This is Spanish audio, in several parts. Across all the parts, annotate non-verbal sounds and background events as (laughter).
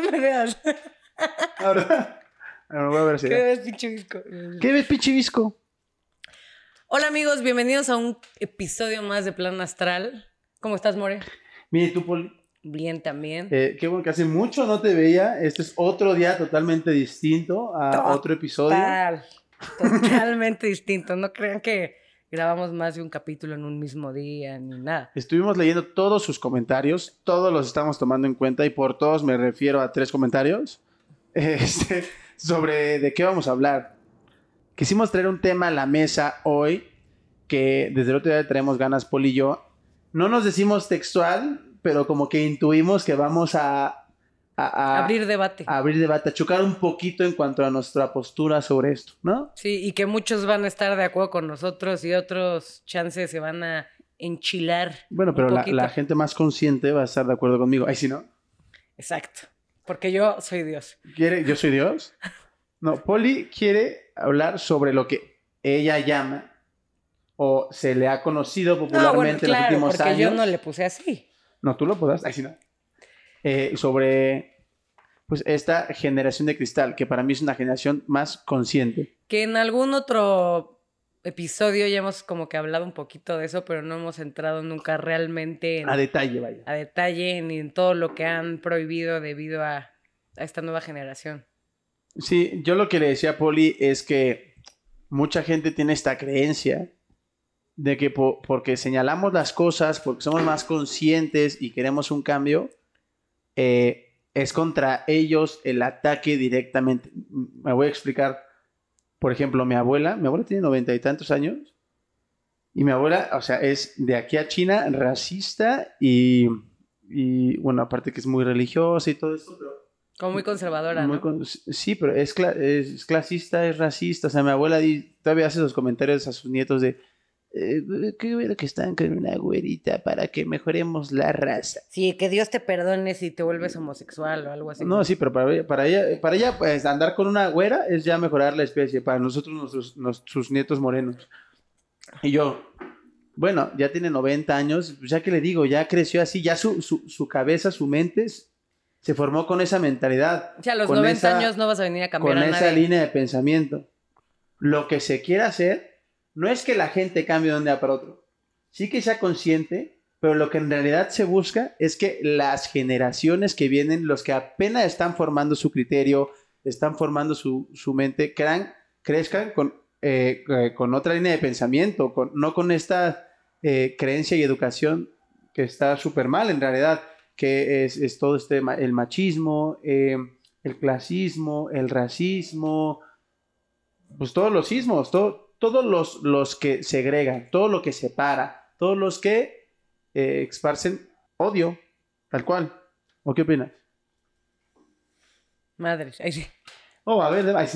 me veas. (laughs) Ahora, voy a ¿Qué ves, pinche ¿Qué ves, pinche Hola, amigos, bienvenidos a un episodio más de Plan Astral. ¿Cómo estás, More? tú, Poli. Bien, también. Eh, qué bueno que hace mucho no te veía. Este es otro día totalmente distinto a otro episodio. Totalmente (laughs) distinto. No crean que grabamos más de un capítulo en un mismo día ni nada. Estuvimos leyendo todos sus comentarios, todos los estamos tomando en cuenta y por todos me refiero a tres comentarios (laughs) este, sobre de qué vamos a hablar. Quisimos traer un tema a la mesa hoy que desde el otro día traemos ganas Paul y yo. No nos decimos textual, pero como que intuimos que vamos a a, abrir debate. A abrir debate, a chocar un poquito en cuanto a nuestra postura sobre esto, ¿no? Sí, y que muchos van a estar de acuerdo con nosotros y otros chances se van a enchilar. Bueno, pero la, gente más consciente va a estar de acuerdo conmigo. Ahí si ¿no? Exacto. Porque yo soy Dios. ¿Quiere? ¿Yo soy Dios? No, Polly quiere hablar sobre lo que ella llama o se le ha conocido popularmente en los últimos porque años. Yo no le puse así. No, tú lo podrás. Ahí ¿no? Eh, sobre pues esta generación de cristal, que para mí es una generación más consciente. Que en algún otro episodio ya hemos como que hablado un poquito de eso, pero no hemos entrado nunca realmente en, a detalle, vaya. A detalle ni en todo lo que han prohibido debido a, esta nueva generación. Sí, yo lo que le decía a Poli es que mucha gente tiene esta creencia de que porque señalamos las cosas, porque somos más conscientes y queremos un cambio, eh, es contra ellos el ataque directamente. Me voy a explicar. Por ejemplo, mi abuela, mi abuela tiene noventa y tantos años. Y mi abuela, o sea, es de aquí a China, racista y, bueno, aparte que es muy religiosa y todo esto, pero... Como muy conservadora, ¿no? Sí, pero es, clasista, es racista. O sea, mi abuela todavía hace los comentarios a sus nietos de eh, qué hubiera que están con una güerita para que mejoremos la raza. Sí, que Dios te perdone si te vuelves homosexual o algo así. No, sí, pero para ella, para ella, para ella pues, andar con una güera es ya mejorar la especie, para nosotros, nuestros, sus nietos morenos. Y yo, bueno, ya tiene 90 años, pues, ya que le digo, ya creció así, ya su, su, su cabeza, su mente se formó con esa mentalidad. O sea, a los 90 años no vas a venir a cambiar Con esa línea de pensamiento. Lo que se quiera hacer no es que la gente cambie de un día para otro. Sí que sea consciente, pero lo que en realidad se busca es que las generaciones que vienen, los que apenas están formando su criterio, están formando su, mente, crezcan con, eh, eh, con, otra línea de pensamiento, no con esta eh, creencia y educación que está súper mal en realidad, que es, todo este, el machismo, el clasismo, el racismo, pues todos los sismos, todo todos los, los que segregan, todo lo que separa, todos los que eh, esparcen odio, tal cual. ¿O qué opinas? Madre, ahí sí. Oh, a ver, ahí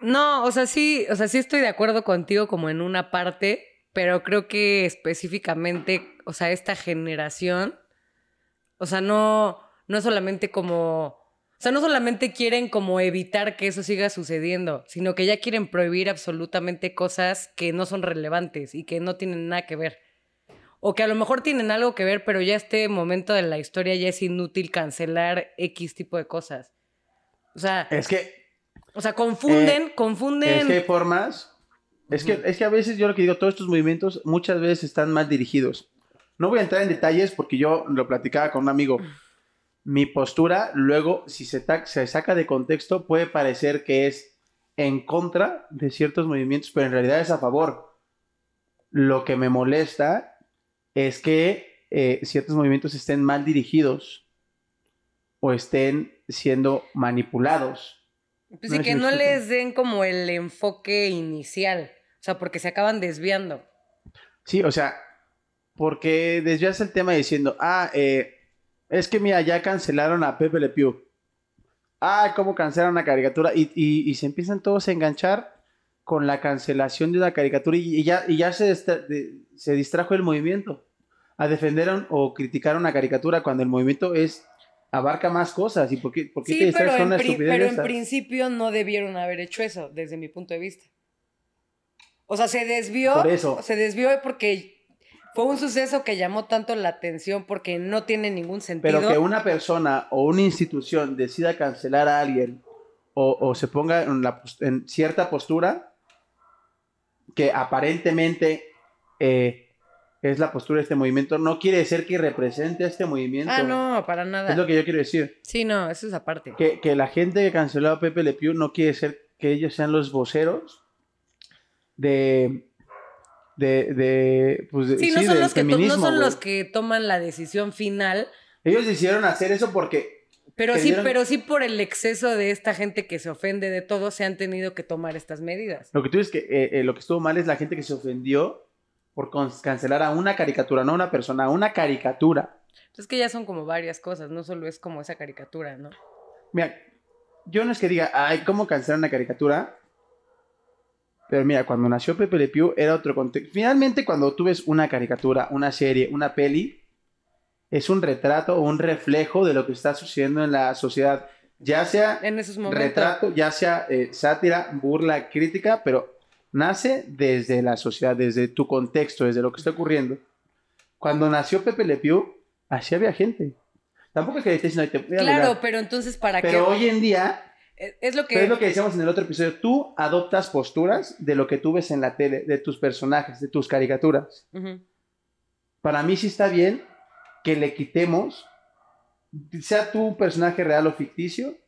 No, o sea, sí, o sea, sí estoy de acuerdo contigo como en una parte, pero creo que específicamente, o sea, esta generación, o sea, no, no solamente como o sea, no solamente quieren como evitar que eso siga sucediendo, sino que ya quieren prohibir absolutamente cosas que no son relevantes y que no tienen nada que ver. O que a lo mejor tienen algo que ver, pero ya este momento de la historia ya es inútil cancelar X tipo de cosas. O sea. Es que. O sea, confunden, eh, confunden. Es que hay formas. Es que, es que a veces yo lo que digo, todos estos movimientos muchas veces están mal dirigidos. No voy a entrar en detalles porque yo lo platicaba con un amigo mi postura, luego, si se, saca de contexto, puede parecer que es en contra de ciertos movimientos, pero en realidad es a favor. Lo que me molesta es que eh, ciertos movimientos estén mal dirigidos o estén siendo manipulados. Pues que no les den como el enfoque inicial, o sea, porque se acaban desviando. Sí, o sea, porque desvias el tema diciendo, ah, eh, es que mira, ya cancelaron a Pepe Le Pew. Ah, cómo cancelaron la caricatura. Y, se empiezan todos a enganchar con la cancelación de una caricatura. Y, y ya, se, se distrajo el movimiento a defender o criticar una caricatura cuando el movimiento es abarca más cosas. ¿Y por qué, sí, Pero en principio no debieron haber hecho eso, desde mi punto de vista. O sea, se desvió. eso. Se desvió porque fue un suceso que llamó tanto la atención porque no tiene ningún sentido. Pero que una persona o una institución decida cancelar a alguien o, se ponga en, cierta postura que aparentemente eh, es la postura de este movimiento, no quiere decir que represente a este movimiento. Ah, no, para nada. Es lo que yo quiero decir. Sí, no, eso es aparte. Que, que la gente que canceló a Pepe Le Pew no quiere ser que ellos sean los voceros de pues, de, sí, no son, los que, toman la decisión final. Ellos decidieron hacer eso porque... Pero sí, pero sí por el exceso de esta gente que se ofende de todo, se han tenido que tomar estas medidas. Lo que tú dices que eh, eh, lo que estuvo mal es la gente que se ofendió por cancelar a una caricatura, no a una persona, a una caricatura. Pues es que ya son como varias cosas, no solo es como esa caricatura, ¿no? Mira, yo no es que diga, ay, ¿cómo cancelar una caricatura? Pero mira, cuando nació Pepe Le Pew era otro contexto. Finalmente, cuando tú ves una caricatura, una serie, una peli, es un retrato o un reflejo de lo que está sucediendo en la sociedad. Ya sea en esos retrato, ya sea eh, sátira, burla, crítica, pero nace desde la sociedad, desde tu contexto, desde lo que está ocurriendo. Cuando nació Pepe Le Pew, así había gente. Tampoco es que le diciendo... Claro, pero entonces, ¿para qué? Pero hoy en día es lo que... es lo que decíamos en el otro episodio. Tú adoptas posturas de lo que tú ves en la tele, de tus personajes, de tus caricaturas. Para mí sí está bien que le quitemos, sea tú un personaje real o ficticio,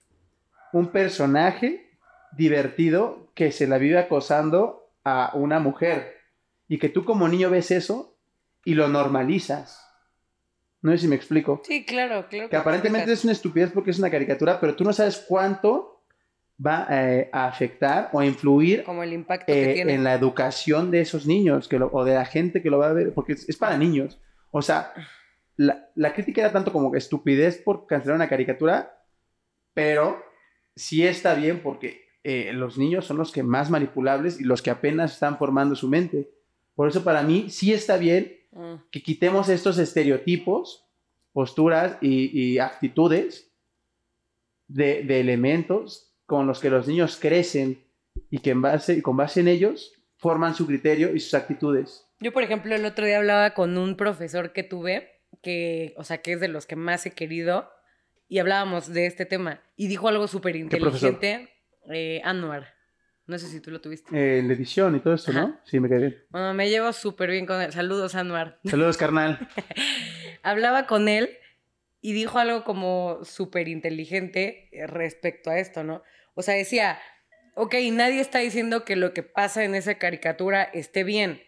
un personaje divertido que se la vive acosando a una mujer. Y que tú como niño ves eso y lo normalizas. No sé si me explico. Sí, claro, claro. que aparentemente es una estupidez porque es una caricatura, pero tú no sabes cuánto va eh, a afectar o influir Como el impacto eh, en la educación de esos niños que o de la gente que lo va a ver, porque es, para niños. O sea, la, crítica era tanto como estupidez por cancelar una caricatura, pero sí está bien porque eh, los niños son los que más manipulables y los que apenas están formando su mente. Por eso para mí sí está bien mm. que quitemos estos estereotipos, posturas y, actitudes de elementos con los que los niños crecen y que en base, con base en ellos forman su criterio y sus actitudes. Yo, por ejemplo, el otro día hablaba con un profesor que tuve, que, o sea, que es de los que más he querido, y hablábamos de este tema, y dijo algo súper inteligente, eh, Anuar. No sé si tú lo tuviste. Eh, en la edición y todo esto, ¿no? Sí, me cae bien. Bueno, me llevo súper bien con él. Saludos, Anuar. Saludos, carnal. (laughs) Hablaba con él y dijo algo como súper inteligente eh, respecto a esto, ¿no? O sea, decía, ok, nadie está diciendo que lo que pasa en esa caricatura esté bien,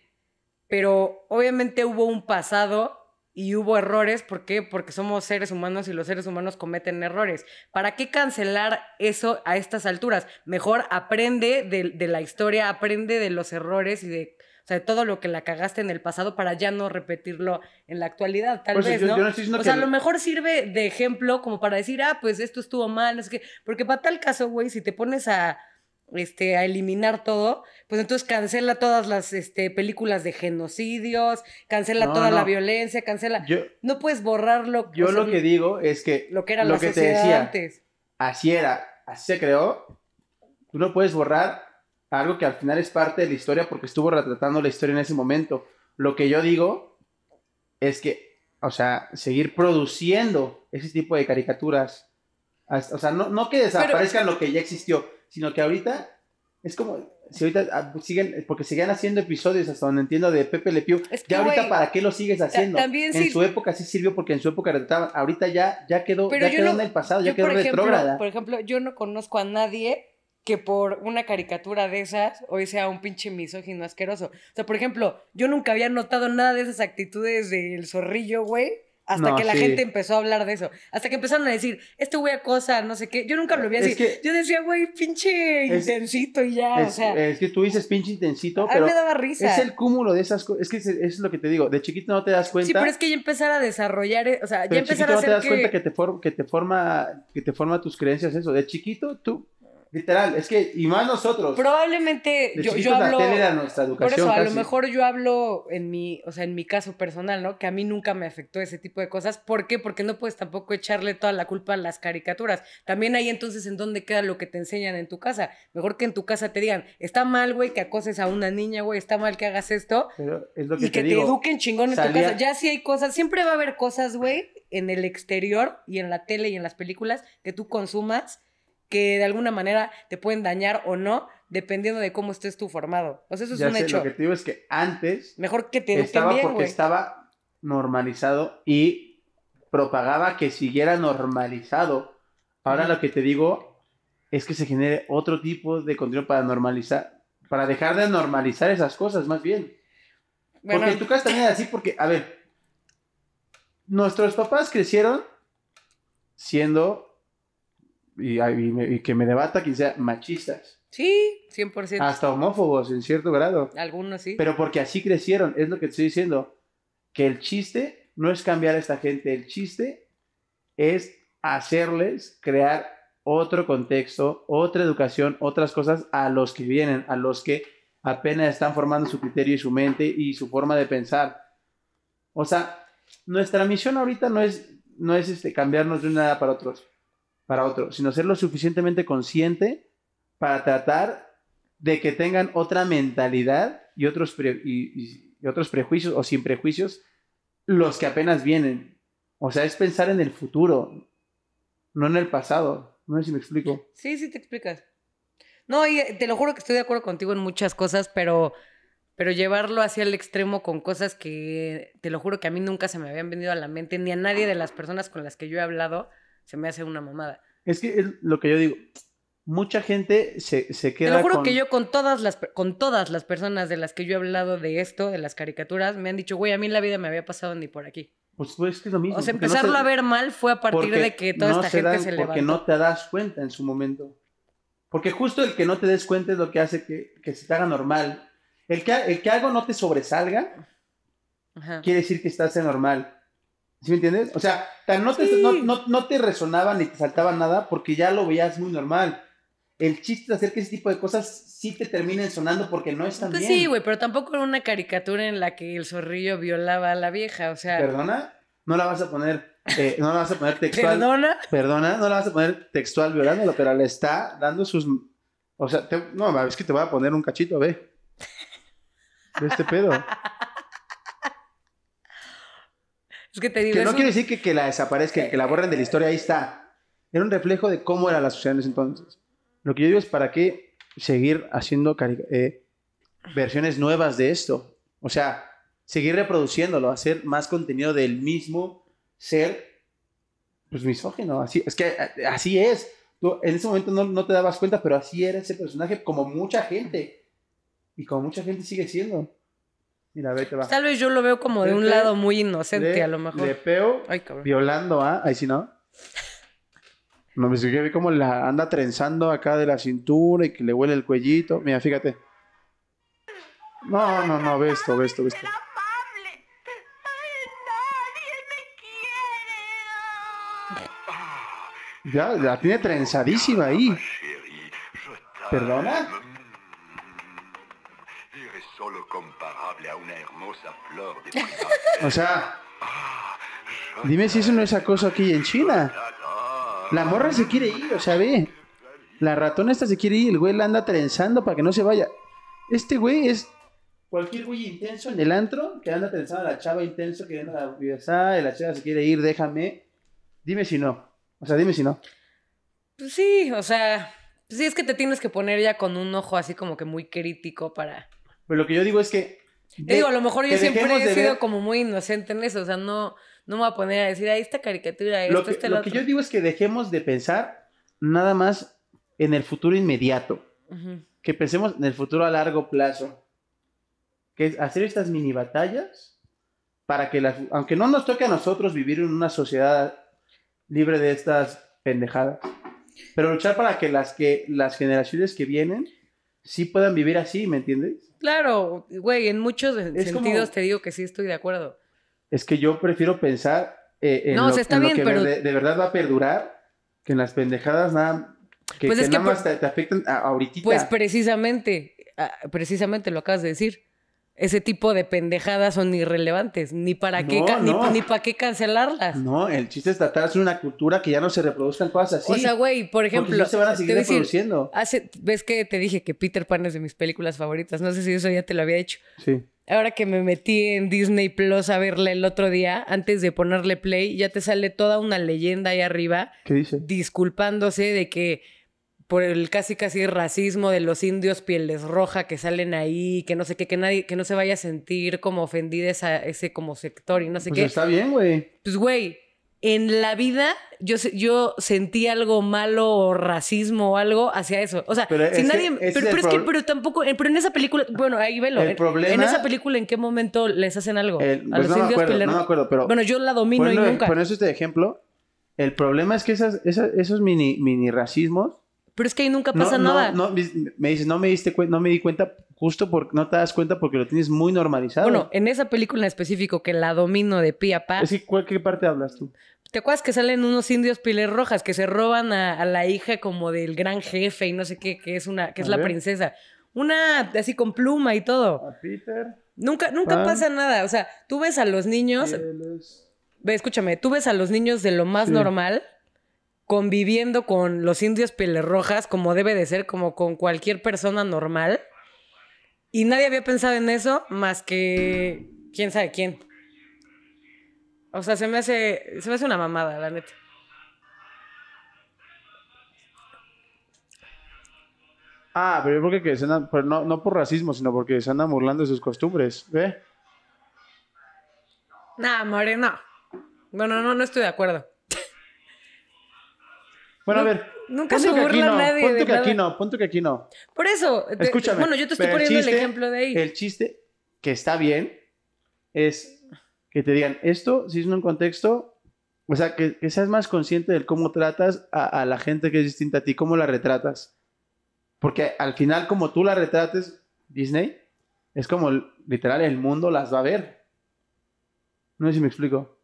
pero obviamente hubo un pasado y hubo errores, ¿por qué? Porque somos seres humanos y los seres humanos cometen errores. ¿Para qué cancelar eso a estas alturas? Mejor aprende de, de la historia, aprende de los errores y de o sea, todo lo que la cagaste en el pasado para ya no repetirlo en la actualidad, tal vez, ¿no? o sea, a lo mejor sirve de ejemplo como para decir, ah, pues esto estuvo mal, no sé qué. Porque para tal caso, güey, si te pones a, este, a eliminar todo, pues entonces cancela todas las este, películas de genocidios, cancela toda la violencia, cancela. no puedes borrarlo. Yo lo que digo es que lo que era lo que te decía, antes. Así era, así se creó. Tú no puedes borrar algo que al final es parte de la historia porque estuvo retratando la historia en ese momento. Lo que yo digo es que, o sea, seguir produciendo ese tipo de caricaturas, o sea, no, no que desaparezcan lo que ya existió, sino que ahorita es como, si ahorita ah, siguen, porque siguen haciendo episodios hasta donde entiendo de Pepe Le Pew, ya ahorita para qué lo sigues haciendo. en su época sí sirvió porque en su época retrataba, ahorita ya, ya quedó, ya quedó en el pasado, ya quedó retrógrada. Por ejemplo, yo no conozco a nadie que por una caricatura de esas hoy sea un pinche misógino asqueroso. O sea, por ejemplo, yo nunca había notado nada de esas actitudes del zorrillo, güey, hasta que la gente empezó a hablar de eso. Hasta que empezaron a decir, este güey acosa, no sé qué. Yo nunca lo había así. yo decía, güey, pinche intensito y ya, es, que tú dices pinche intensito, A mí me daba risa. Es el cúmulo de esas cosas. Es que es, lo que te digo. De chiquito no te das cuenta. Sí, pero es que ya empezar a desarrollar. Eh, o sea, ya empezar a hacer. no te das que... cuenta te, que, forma, que te forma tus creencias eso. De chiquito tú Literal, es que, y más nosotros. Probablemente yo, yo hablo. por eso, a lo mejor yo hablo en mi, o sea, en mi caso personal, ¿no? Que a mí nunca me afectó ese tipo de cosas. ¿Por qué? Porque no puedes tampoco echarle toda la culpa a las caricaturas. También ahí entonces en dónde queda lo que te enseñan en tu casa. Mejor que en tu casa te digan, está mal, güey, que acoses a una niña, güey, está mal que hagas esto. Pero lo que y que te eduquen chingón en tu casa. Ya sí hay cosas, siempre va a haber cosas, güey, en el exterior y en la tele y en las películas que tú consumas que de alguna manera te pueden dañar o no, dependiendo de cómo estés tú formado. O sea, eso es un hecho. Lo que te digo es que antes. Mejor que te estaba porque estaba normalizado y propagaba que siguiera normalizado. Ahora lo que te digo es que se genere otro tipo de contenido para normalizar, para dejar de normalizar esas cosas, más bien. porque en tu casa también es así, porque, a ver, nuestros papás crecieron siendo Ah, y, que me debata quien sea machistas. Sí, 100%. Hasta homófobos en cierto grado. Algunos sí. Pero porque así crecieron, es lo que te estoy diciendo. Que el chiste no es cambiar a esta gente, el chiste es hacerles crear otro contexto, otra educación, otras cosas a los que vienen, a los que apenas están formando su criterio y su mente y su forma de pensar. O sea, nuestra misión ahorita no es, no es este, cambiarnos de una edad para otros para otro, sino ser lo suficientemente consciente para tratar de que tengan otra mentalidad y otros, y, otros prejuicios o sin prejuicios los que apenas vienen. O sea, es pensar en el futuro, no en el pasado. No sé si me explico. Sí, sí te explicas. No, y eh, te lo juro que estoy de acuerdo contigo en muchas cosas, pero, pero llevarlo hacia el extremo con cosas que te lo juro que a mí nunca se me habían venido a la mente, ni a nadie de las personas con las que yo he hablado. Se me hace una mamada. Es que es lo que yo digo. Mucha gente se, se queda. Te lo juro que yo con todas las con todas las personas de las que yo he hablado de esto, de las caricaturas, me han dicho, güey, a mí la vida me había pasado ni por aquí. Pues, pues es que es lo mismo. O sea, empezarlo a ver mal fue a partir de que toda esta gente se levantó. Porque no te das cuenta en su momento. Porque justo el que no te des cuenta es lo que hace que, se te haga normal. El que, el que algo no te sobresalga, quiere decir que estás en normal. ¿Sí me entiendes? O sea, no, te, no, resonaba ni te saltaba nada porque ya lo veías muy normal. El chiste de hacer que ese tipo de cosas sí te terminen sonando porque no están pues bien. Sí, güey, pero tampoco era una caricatura en la que el zorrillo violaba a la vieja, o sea. ¿Perdona? No la vas a poner, eh, no la vas a poner (laughs) textual. ¿Perdona? Perdona, no la vas a poner textual violándolo pero le está dando sus. O sea, no, es que te voy a poner un cachito, ve. De este pedo. (laughs) Pues, que te digo. Que no quiere decir que, que la desaparezca, que la eh, borren de la historia, ahí está. Era un reflejo de cómo era la sociedad en ese entonces. Lo que yo digo es para qué seguir haciendo eh, versiones nuevas de esto. O sea, seguir reproduciéndolo, hacer más contenido del mismo ser, pues misógino. Así, es que eh, así es. en ese momento no, no te dabas cuenta, pero así era ese personaje, como mucha gente. Y como mucha gente sigue siendo va. Tal vez yo lo veo como de un lado muy inocente, a lo mejor. Le peo violando, ¿ah? Ahí sí, ¿no? No, me sugiere como la anda trenzando acá de la cintura y que le huele el cuellito. Mira, fíjate. No, no, no, ve esto, ve esto, ve esto. Ya, la tiene trenzadísima ahí. ¿Perdona? comparable a una hermosa flor de (laughs) O sea, ah, dime si eso no es acoso aquí en China. La morra se quiere ir, o sea, ve. La ratona esta se quiere ir, el güey la anda trenzando para que no se vaya. Este güey es cualquier güey intenso en el antro que anda trenzando a la chava intenso que viene a la y la chava se quiere ir, déjame. Dime si no. O sea, dime si no. Pues sí, o sea, pues sí es que te tienes que poner ya con un ojo así como que muy crítico para pero lo que yo digo es que... digo, a lo mejor yo siempre he sido como muy inocente en eso, o sea, no, no me voy a poner a decir, ahí esta caricatura, esto, este, lo que, lo, que yo digo es que dejemos de pensar nada más en el futuro inmediato, que pensemos en el futuro a largo plazo, que es hacer estas mini batallas para que las, aunque no nos toque a nosotros vivir en una sociedad libre de estas pendejadas, pero luchar para que las que las generaciones que vienen sí puedan vivir así, ¿me entiendes? Claro, güey, en muchos sentidos te digo que sí estoy de acuerdo. Es que yo prefiero pensar eh, en lo, que de, verdad va a perdurar que en las pendejadas nada que, pues es más te, afectan ahorita. Pues precisamente, precisamente lo acabas de decir ese tipo de pendejadas son irrelevantes, ni para qué ni, para qué cancelarlas. No, el chiste es tratar de una cultura que ya no se reproduzcan cosas así. O sea, güey, por ejemplo, no se van a seguir reproduciendo. hace, ves que te dije que Peter Pan es de mis películas favoritas, no sé si eso ya te lo había dicho. Sí. Ahora que me metí en Disney Plus a verla el otro día, antes de ponerle play, ya te sale toda una leyenda ahí arriba. ¿Qué dice? Disculpándose de que por el casi casi racismo de los indios pieles roja que salen ahí, que no sé qué, que nadie, que no se vaya a sentir como ofendida esa, ese como sector y no sé pues qué. Está bien, güey. Pues güey, en la vida yo, yo sentí algo malo o racismo o algo hacia eso. O sea, si nadie. pero, es, que, tampoco. Pero en esa película. Bueno, ahí velo. en, esa película, ¿en qué momento les hacen algo? a pues los indios me acuerdo, No me acuerdo, pero. Bueno, yo la domino y nunca. eso este ejemplo. El problema es que esos mini, mini racismos pero es que ahí nunca pasa nada. me dices, no me diste no me di cuenta justo porque no te das cuenta porque lo tienes muy normalizado. Bueno, en esa película en específico que la domino de pie a pa. Es ¿qué parte hablas tú? ¿Te acuerdas que salen unos indios piles rojas que se roban a, la hija como del gran jefe y no sé qué, que es una, que es la princesa? Una así con pluma y todo. A Peter. Nunca, nunca ah. pasa nada. O sea, tú ves a los niños. Ve, escúchame, tú ves a los niños de lo más normal conviviendo con los indios pelerrojas como debe de ser, como con cualquier persona normal. Y nadie había pensado en eso más que quién sabe quién. O sea, se me hace, se me hace una mamada, la neta. Ah, pero yo creo se no, no por racismo, sino porque se andan burlando de sus costumbres, ¿ve? Nah, moreno. no, no, no estoy de acuerdo. Bueno, a ver. Nunca se burla no, nadie. Punto que aquí no, punto que aquí no. Por eso. Bueno, yo te estoy poniendo el, ejemplo de ahí. El chiste que está bien es que te digan esto, si es un contexto, o sea, que, seas más consciente del cómo tratas a, a, la gente que es distinta a ti, cómo la retratas. Porque al final, como tú la retrates, Disney, es como literal el mundo las va a ver. No sé si me explico.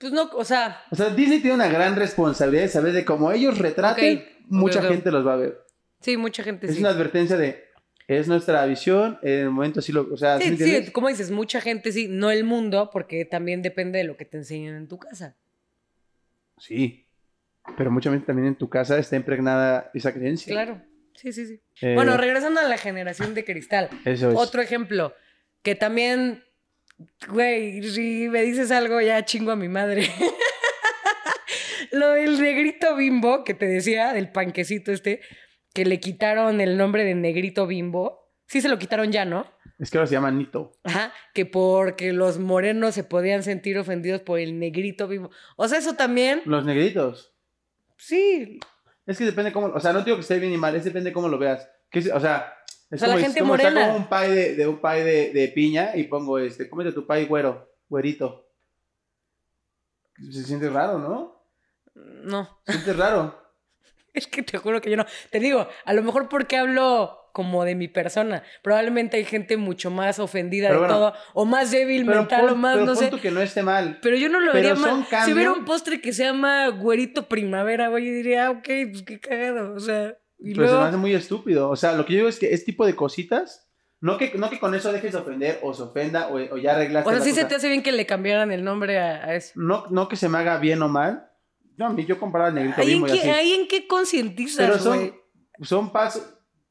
Pues no, o sea. O sea, Disney tiene una gran responsabilidad de saber de cómo ellos retraten, mucha gente los va a ver. Sí, mucha gente sí. Es una advertencia de. Es nuestra visión, en el momento sí lo. O sea, sí, sí, sí como dices, mucha gente sí, no el mundo, porque también depende de lo que te enseñan en tu casa. Sí. Pero mucha gente también en tu casa está impregnada esa creencia. Claro. Sí, sí, sí. Eh, bueno, regresando a la generación de cristal. Eso es. Otro ejemplo que también güey, si me dices algo ya chingo a mi madre. (laughs) Lo del negrito bimbo que te decía, del panquecito este, que le quitaron el nombre de negrito bimbo. Sí se lo quitaron ya, ¿no? Es que ahora se llama Nito. Ajá, que porque los morenos se podían sentir ofendidos por el negrito bimbo. O sea, eso también. Los negritos. Sí. Es que depende cómo, o sea, no digo que esté bien y mal, es depende cómo lo veas. Que, o sea, es como, la gente morena. un pie de, un pay de, piña y pongo este, cómete tu pie güero, güerito. Se siente raro, ¿no? No. Se siente raro. (laughs) es que te juro que yo no. Te digo, a lo mejor porque hablo como de mi persona. Probablemente hay gente mucho más ofendida de todo, o más débil mental, o más, no sé. que no esté mal. Pero yo no lo pero vería mal. Si hubiera un postre que se llama Güerito Primavera, voy yo diría, ah, ok, pues qué cagado, o sea pero se me hace muy estúpido. O sea, lo que yo digo es que este tipo de cositas. No que, no que con eso dejes de ofender o se ofenda o, ya arreglaste. O sea, se te hace bien que le cambiaran el nombre a, eso. No, no que se me haga bien o mal. Yo, a mí, yo comparaba el negrito ¿Ahí en qué, y así. en qué concientizas, Pero son,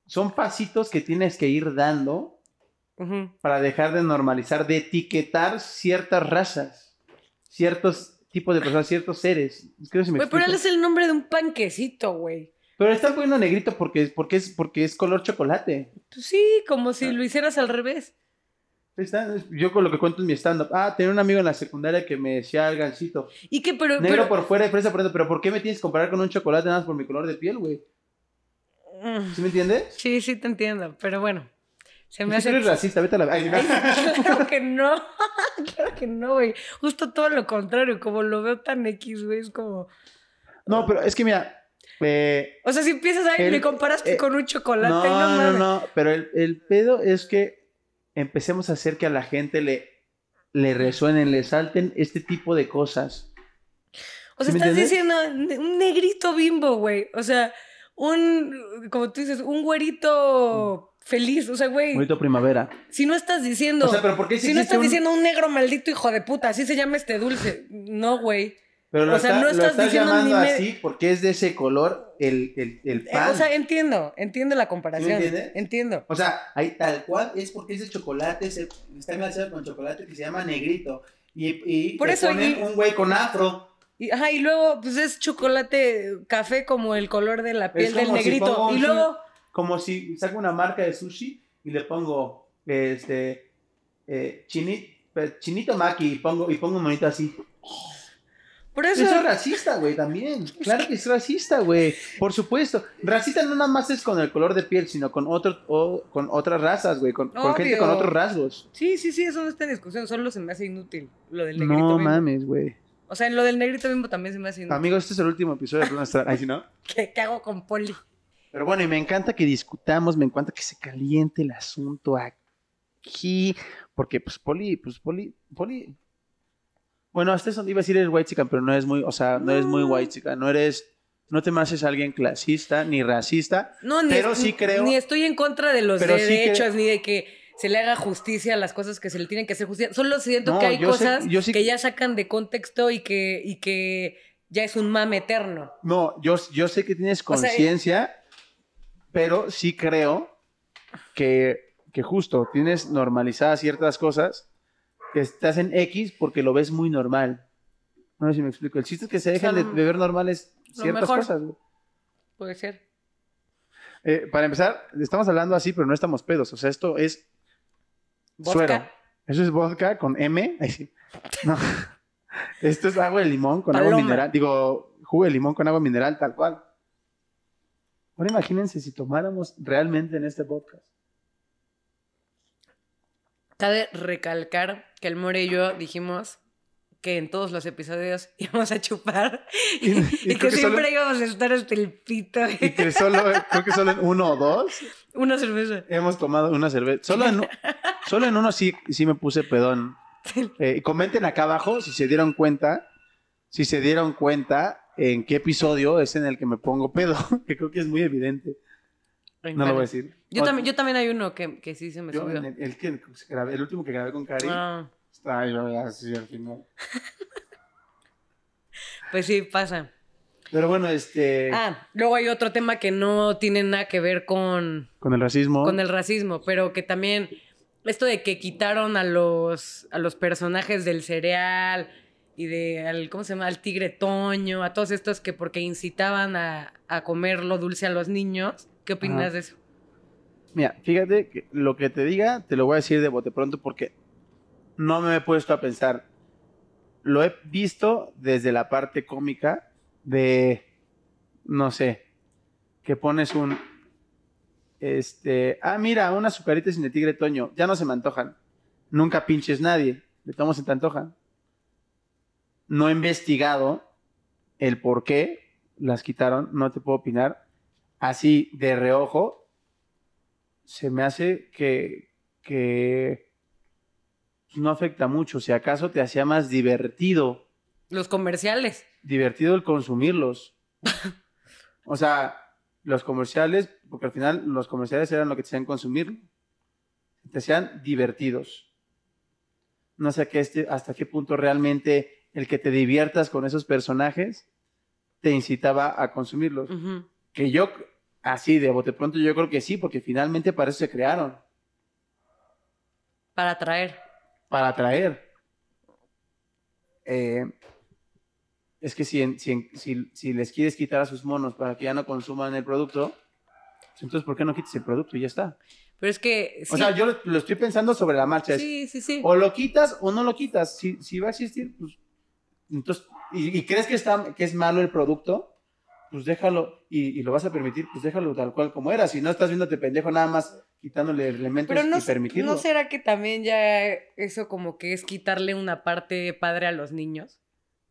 son, pasitos que tienes que ir dando para dejar de normalizar, de etiquetar ciertas razas, ciertos tipos de personas, ciertos seres. Es que pero él es el nombre de un panquecito, güey. Pero están poniendo negrito porque, porque, es, porque es color chocolate. Pues sí, como si ah. lo hicieras al revés. Yo con lo que cuento es mi stand-up. Ah, tenía un amigo en la secundaria que me decía al gancito. ¿Y qué? Pero, Negro por fuera y fresa por dentro. Pero ¿por qué me tienes que comparar con un chocolate nada más por mi color de piel, güey? Mm. ¿Sí me entiendes? Sí, sí te entiendo. Pero bueno, se me Eres racista, vete a la... creo (laughs) que no. (laughs) claro que no, güey. Justo todo lo contrario. Como lo veo tan X, güey, es como... No, pero es que mira, eh, o sea, si empiezas a le comparas eh, con un chocolate. No, no, no, no, pero el, pedo es que empecemos a hacer que a la gente le, le resuenen, le salten este tipo de cosas. O sea, estás diciendo un negrito bimbo, güey. O sea, un, como tú dices, un güerito feliz, o sea, güey. Güerito primavera. Si no estás diciendo. O sea, pero ¿por qué si, no estás diciendo un negro maldito hijo de puta, así se llama este dulce. No, güey. Pero lo, o no estás, llamando así porque es de ese color el, el, eh, pan. o sea, entiendo, entiendo la comparación. entiendo. O sea, ahí tal cual es porque es chocolate, está enlazado con chocolate que se llama negrito. Y, y Por eso, ponen un güey con afro. Y, ajá, y luego, pues es chocolate café como el color de la piel del negrito. y luego. Como si saco una marca de sushi y le pongo este eh, chinito, pues, chinito maki y pongo, y pongo un monito así eso... es racista, güey, también. (laughs) Claro que es racista, güey. Por supuesto. Racista no nada más es con el color de piel, sino con o, con otras razas, güey. Con, gente con otros rasgos. Sí, sí, sí, eso no está en discusión. Solo se me hace inútil lo del negrito. No mames, güey. O sea, en lo del negrito mismo también se me hace inútil. Amigo, este es el último episodio de Planestar. Ay, ¿no? (laughs) ¿Qué, ¿Qué hago con Poli? Pero bueno, y me encanta que discutamos, me encanta que se caliente el asunto aquí. Porque, pues, Poli, pues, Poli, Poli, bueno, hasta eso iba a decir eres white chica, pero no es muy, o sea, no, eres muy white mm. chica, no eres no te me haces alguien clasista ni racista, no, ni pero sí creo ni estoy en contra de los derechos ni de que se le haga justicia a las cosas que se le tienen que hacer justicia. Solo siento que hay cosas que ya sacan de contexto y que y que ya es un mame eterno. No, yo, yo sé que tienes eh, conciencia, pero sí creo que, que justo tienes normalizadas ciertas cosas que estás en X porque lo ves muy normal. No sé si me explico. El chiste es que se dejen de beber normales ciertas cosas. Puede ser. Eh, para empezar, estamos hablando así, pero no estamos pedos. O sea, esto es suero. Eso es vodka con M. (laughs) No. esto es agua de limón con agua mineral. Digo, jugo de limón con agua mineral, tal cual. Ahora imagínense si tomáramos realmente en este podcast. Cabe recalcar que el More y yo dijimos que en todos los episodios (laughs) íbamos a chupar y, que, siempre íbamos a estar hasta Y que solo, en uno o dos. (laughs) Una cerveza. Hemos tomado una cerveza. Solo en, solo en uno sí, sí me puse pedón. Eh, comenten acá abajo si se dieron cuenta, si se dieron cuenta en qué episodio es en el que me pongo pedo, (laughs) que creo que es muy evidente. No lo voy a decir. Yo, también, hay uno que, sí se me subió. El, último que grabé con Cari ah. está yo así al final. (laughs) pues sí, pasa. Pero bueno, este. Ah, luego hay otro tema que no tiene nada que ver con. Con el racismo. Con el racismo, pero que también. Esto de que quitaron a los, a los personajes del cereal y de. Al, ¿Cómo se llama? Al tigre Toño, a todos estos que porque incitaban a, a comer lo dulce a los niños. ¿Qué opinas de eso? Mira, fíjate que lo que te diga te lo voy a decir de bote pronto porque no me he puesto a pensar. Lo he visto desde la parte cómica de, no sé, que pones un, este, ah, mira, una azucarito sin el tigre Toño, ya no se me antojan. Nunca pinches nadie, de tomo se te antojan. No he investigado el por qué las quitaron, no te puedo opinar. Así de reojo, se me hace que, no afecta mucho. Si acaso te hacía más divertido. Los comerciales. Divertido el consumirlos. (laughs) o sea, los comerciales, porque al final los comerciales eran lo que te hacían consumir. Te hacían divertidos. No sé este, hasta qué punto realmente el que te diviertas con esos personajes te incitaba a consumirlos. Que yo Así, de bote pronto yo creo que sí, porque finalmente para eso se crearon. Para atraer. Para atraer. Eh, es que si, si, si, les quieres quitar a sus monos para que ya no consuman el producto, pues entonces ¿por qué no quites el producto y ya está? Pero es que... O sea, yo lo, estoy pensando sobre la marcha. Sí, sí, sí. O lo quitas o no lo quitas. Si, va a existir, pues... Entonces, ¿y, y crees que, está, que es malo el producto? pues déjalo y, lo vas a permitir, pues déjalo tal cual como era. Si no estás viéndote pendejo nada más quitándole elementos no, y permitirlo. ¿No será que también ya eso como que es quitarle una parte padre a los niños?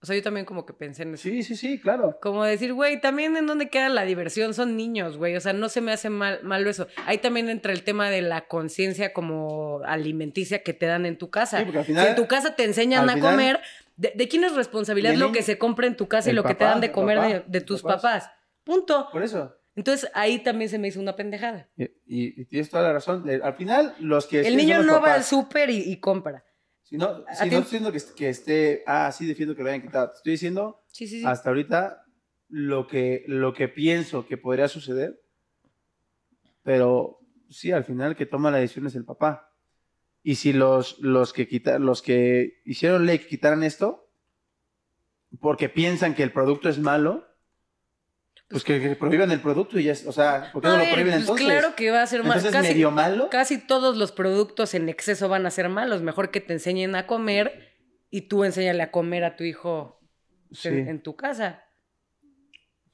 O sea, yo también como que pensé en eso. Sí, sí, sí, claro. Como decir, güey, también en dónde queda la diversión son niños, güey. O sea, no se me hace mal, malo eso. Ahí también entra el tema de la conciencia como alimenticia que te dan en tu casa. porque al final, si en tu casa te enseñan a comer, ¿De, quién es responsabilidad lo que se compra en tu casa y lo que te dan de comer de, tus papás. Punto. Por eso. Entonces ahí también se me hizo una pendejada. Y, tienes toda la razón. Al final, los que. El niño no va al súper y, compra. Si no, estoy diciendo que, esté. Ah, sí, defiendo que lo hayan quitado. Te estoy diciendo. Hasta ahorita, lo que, lo que pienso que podría suceder. Pero sí, al final, que toma la decisión es el papá. Y si los, los, que, los que hicieron ley quitaran esto, porque piensan que el producto es malo, pues que, prohíban el producto y ya, o sea, ¿por qué no lo prohíben pues entonces? Claro que va a ser malo. Casi, medio malo. Casi todos los productos en exceso van a ser malos. Mejor que te enseñen a comer y tú enséñale a comer a tu hijo en, tu casa.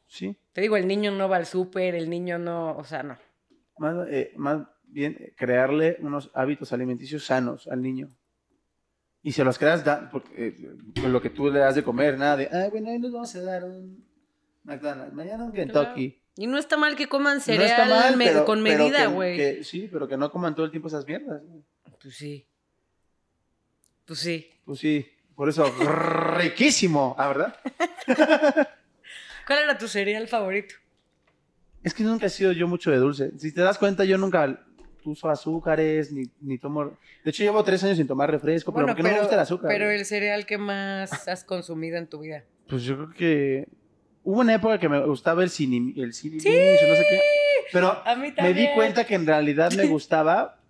Sí. Te digo, el niño no va al súper, el niño no, o sea, no. Más, eh, más, bien, crearle unos hábitos alimenticios sanos al niño. Y se los creas da, porque, eh, con lo que tú le das de comer, nada de, ah, bueno, hoy nos vamos a dar un McDonald's, mañana un Kentucky. Y no está mal que coman cereal con medida, güey. Sí, pero que no coman todo el tiempo esas mierdas. Pues sí. Pues sí. Pues sí. Por eso, (laughs) riquísimo. Ah, ¿verdad? (laughs) ¿Cuál era tu cereal favorito? Es que nunca he sido yo mucho de dulce. Si te das cuenta, yo nunca uso azúcares, ni, ni tomo... De hecho, llevo tres años sin tomar refresco, pero porque no me gusta el azúcar. Pero el cereal que más has consumido en tu vida. Pues yo creo que... Hubo una época que me gustaba el cine, el no sé qué. Pero me di cuenta que en realidad me (laughs) gustaba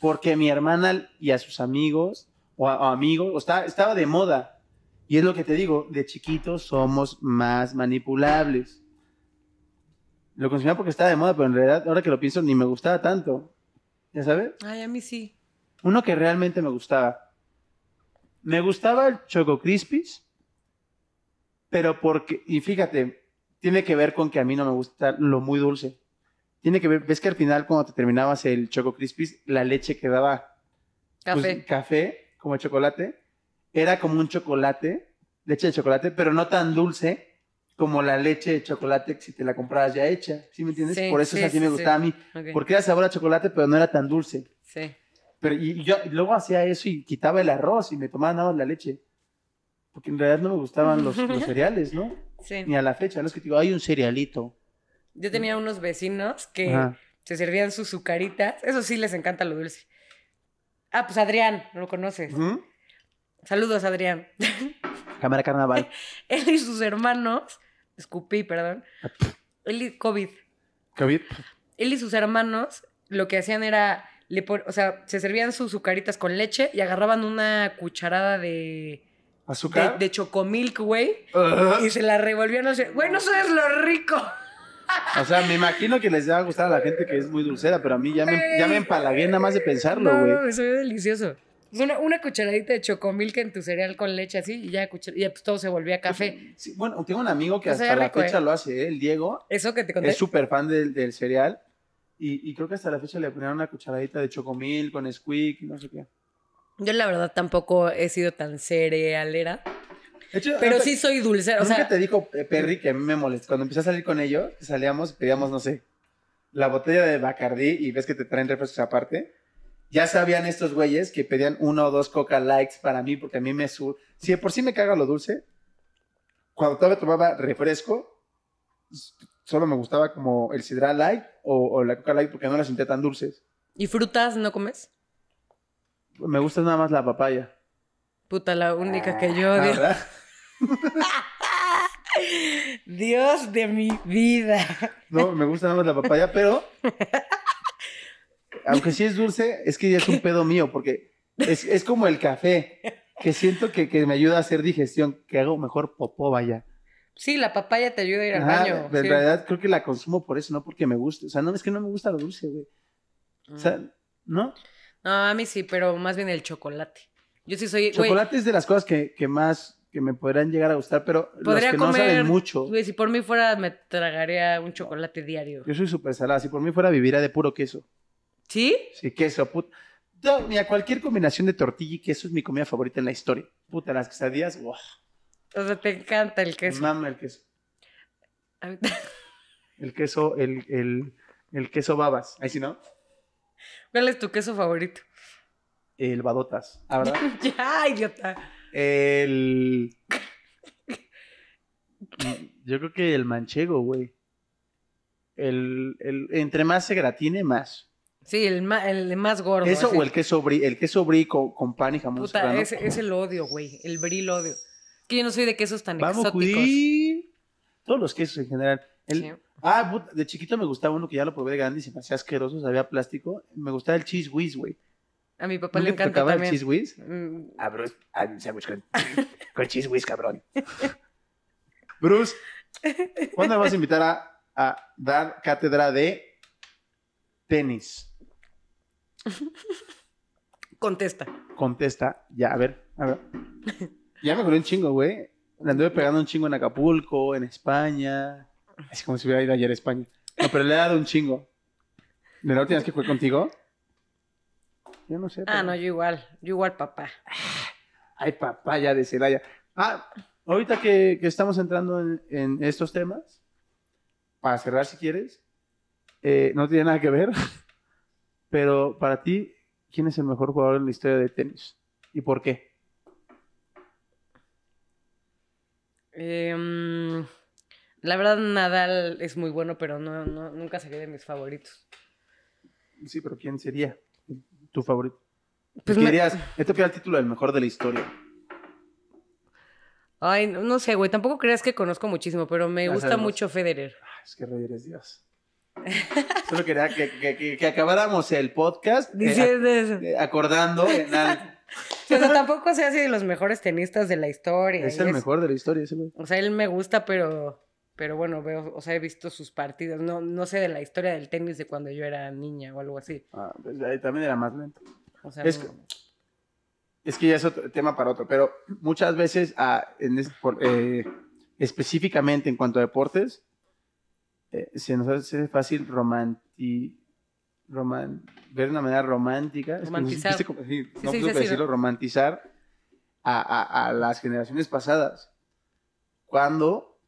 porque mi hermana y a sus amigos o, amigos estaba de moda. Y es lo que te digo, de chiquitos somos más manipulables. Lo consumía porque estaba de moda, pero en realidad, ahora que lo pienso, ni me gustaba tanto. ¿Ya sabes? Ay, a mí sí. Uno que realmente me gustaba. Me gustaba el Choco Crispis, pero porque, y fíjate, tiene que ver con que a mí no me gusta lo muy dulce. Tiene que ver, ves que al final cuando te terminabas el Choco Crispies, la leche quedaba pues, café, café como chocolate. Era como un chocolate, leche de chocolate, pero no tan dulce como la leche de chocolate si te la comprabas ya hecha, ¿sí me entiendes? Por eso es así me gustaba a mí, porque era sabor a chocolate, pero no era tan dulce. Sí. Pero y, yo luego hacía eso y quitaba el arroz y me tomaba nada de la leche, porque en realidad no me gustaban (laughs) los, cereales, ¿no? Sí. Ni a la fecha, no es que te digo, hay un cerealito. Yo tenía unos vecinos que se servían sus sucaritas, eso sí les encanta lo dulce. Ah, pues Adrián, ¿no lo conoces. Saludos, Adrián. Cámara Carnaval. (laughs) Él y sus hermanos escupí, perdón. Él ah, pues COVID. COVID. Él y sus hermanos lo que hacían era, le o sea, se servían sus sucaritas con leche y agarraban una cucharada de... ¿Azúcar? De, chocomilk, güey. Y se la revolvían. No sé, güey, no sabes lo rico. O sea, me imagino que les va a gustar a la gente que es muy dulcera, pero a mí ya me, ya me empalagué nada más de pensarlo, güey. No, eso es delicioso una, cucharadita de que en tu cereal con leche así y ya, pues, todo se volvía café. bueno, tengo un amigo que hasta la fecha lo hace, ¿eh? el Diego. Eso que te conté. Es súper fan del, cereal y, creo que hasta la fecha le ponían una cucharadita de chocomil con squeak no sé qué. Yo la verdad tampoco he sido tan cerealera. pero sí soy dulce O sea, te dijo eh, Perry que me molesta. Cuando empecé a salir con ellos, salíamos, pedíamos, no sé, la botella de Bacardí y ves que te traen refrescos aparte ya sabían estos güeyes que pedían uno o dos coca likes para mí, porque a mí me sur... Si de por sí me caga lo dulce, cuando todavía tomaba refresco, solo me gustaba como el sidra light o, la coca light porque no las sentía tan dulces. ¿Y frutas no comes? Me gusta nada más la papaya. Puta, la única que yo ah, odio. (laughs) Dios de mi vida. No, me gusta nada más la papaya, pero (laughs) aunque sí es dulce, es que ya es un pedo mío, porque es, como el café, que siento que, me ayuda a hacer digestión, que hago mejor popó, vaya. Sí, la papaya te ayuda a ir al baño. En realidad creo que la consumo por eso, no porque me guste. O sea, no, es que no me gusta lo dulce, güey. O sea, mm. ¿no? No, a mí sí, pero más bien el chocolate. Yo sí soy. Chocolate es de las cosas que, más que me podrían llegar a gustar, pero los que no saben mucho. Güey, si por mí fuera, me tragaría un chocolate diario. Yo soy súper salada. Si por mí fuera, viviría de puro queso. ¿Sí? Sí, queso, puta. mira, cualquier combinación de tortilla y queso es mi comida favorita en la historia. Puta, las quesadillas, wow. O sea, te encanta el queso. Mama el queso. (laughs) el queso, el, el, el queso babas. Ahí sí, ¿no? ¿Cuál es tu queso favorito? El badotas. ¿Ah, verdad? (laughs) ya, idiota. El. (laughs) Yo creo que el manchego, güey. El, el, entre más se gratine, más. Sí, el más, el más gordo. Eso o el queso brie, el queso brie con, pan y jamón Es, el odio, güey, el brie odio. Que yo no soy de quesos tan Vamos exóticos. Todos los quesos en general. Ah, de chiquito me gustaba uno que ya lo probé de grande y se me hacía asqueroso, sabía plástico. Me gustaba el cheese whiz, güey. A mi papá le encanta también. el cheese whiz? Mm. A ah, Bruce, ah, con, cheese whiz, cabrón. Bruce, ¿cuándo me vas a invitar a dar cátedra de tenis? Contesta. Contesta. Ya, a ver, a ver. Ya me curé un chingo, güey. Le anduve pegando un chingo en Acapulco, en España. Es como si hubiera ido ayer a España. No, pero le he dado un chingo. ¿De la última que fue contigo? Yo no sé. Ah, no, yo igual. Yo igual, papá. Ay, papá, ya de Celaya. Ah, ahorita que, estamos entrando en, estos temas, para cerrar si quieres, eh, no tiene nada que ver, (laughs) Pero para ti, ¿quién es el mejor jugador en la historia de tenis? ¿Y por qué? Em, la verdad, Nadal es muy bueno, pero no, nunca sería de mis favoritos. Sí, pero ¿quién sería tu favorito? Pues este fue el título del mejor de la historia. Ay, no, sé, güey. Tampoco creas que conozco muchísimo, pero me gusta mucho Federer. Ah, es que rey eres Dios. Solo quería que, que, acabáramos el podcast. Eh, eh, acordando Pero (laughs) tampoco sea, así de los mejores tenistas de la historia. Es el mejor de la historia O sea, él me gusta, pero, pero bueno, veo, o sea, he visto sus partidos. No, no sé de la historia del tenis de cuando yo era niña o algo así. Ah, pues, también era más lento. O sea, es, que, ya es otro tema para otro, pero muchas veces ah, eh, específicamente en cuanto a deportes, eh, se nos hace fácil romanti, roman, ver de una manera romántica. Romantizar. sí, no decirlo, romantizar a, a, a las generaciones pasadas. Cuando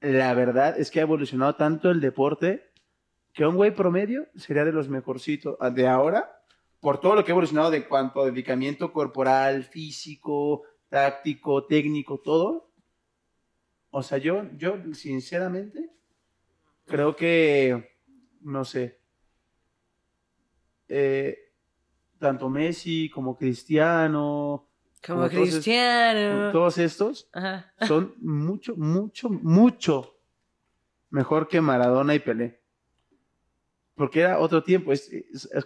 la verdad es que ha evolucionado tanto el deporte que un güey promedio sería de los mejorcitos ah, de ahora, por todo lo que ha evolucionado de cuanto a dedicamiento corporal, físico, táctico, técnico, todo. O sea, yo, yo sinceramente creo que, no sé, eh, tanto Messi como Cristiano. Como, Cristiano. Todos, estos son mucho, mucho, mucho mejor que Maradona y Pelé. Porque era otro tiempo. Es,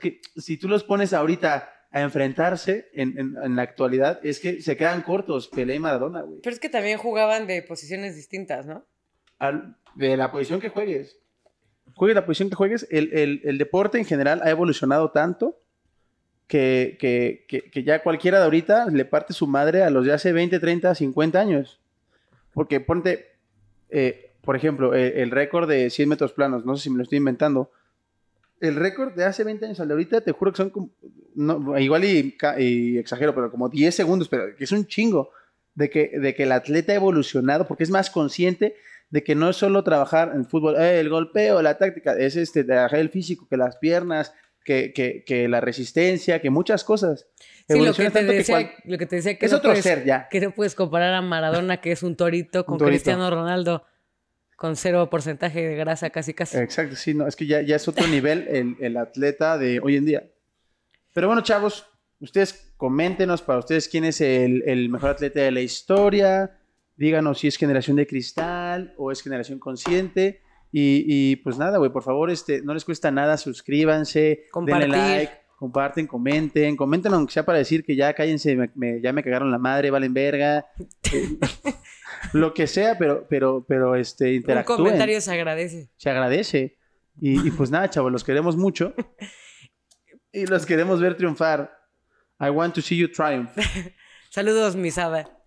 que si tú los pones ahorita a enfrentarse en, la actualidad, es que se quedan cortos Pelé y Maradona, güey. Pero es que también jugaban de posiciones distintas, ¿no? de la posición que juegues. Juegue la posición que juegues. El, el, deporte en general ha evolucionado tanto que, que, que, ya cualquiera de ahorita le parte su madre a los de hace 20, 30, 50 años. Porque ponte, eh, por ejemplo, el, récord de 100 metros planos, no sé si me lo estoy inventando. El récord de hace 20 años al de ahorita, te juro que son igual y, exagero, pero como 10 segundos, pero que es un chingo de que, de que el atleta ha evolucionado porque es más consciente de que no es solo trabajar en fútbol, eh, el golpeo, la táctica, es este, trabajar el físico, que las piernas, que, la resistencia, que muchas cosas. Sí, lo que, te decía, que lo que no puedes, ya. Que no puedes comparar a Maradona, que es un torito, con Cristiano Ronaldo, con cero porcentaje de grasa casi casi. Exacto, sí, no, es que ya, es otro nivel el, el atleta de hoy en día. Pero bueno, chavos, ustedes coméntenos para ustedes quién es el, el mejor atleta de la historia díganos si es generación de cristal o es generación consciente. Y, pues nada, güey, por favor, este, no les cuesta nada, suscríbanse, denle like, comparten, comenten, comenten aunque sea para decir que ya cállense, ya me cagaron la madre, valen verga. Eh, (laughs) lo que sea, pero, pero, pero este, interactúen. Un comentario se agradece. Se agradece. Y, y pues nada, chavos, los queremos mucho. (laughs) Y los queremos ver triunfar. I want to see you triumph. Saludos, misada.